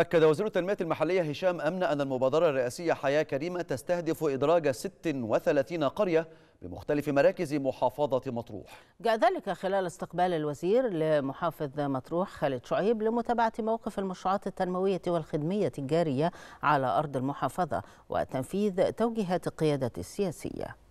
أكد وزير التنمية المحلية هشام أمن أن المبادرة الرئاسية حياة كريمة تستهدف إدراج 36 قرية بمختلف مراكز محافظة مطروح جاء ذلك خلال استقبال الوزير لمحافظ مطروح خالد شعيب لمتابعة موقف المشروعات التنموية والخدمية الجارية على أرض المحافظة وتنفيذ توجيهات القيادة السياسية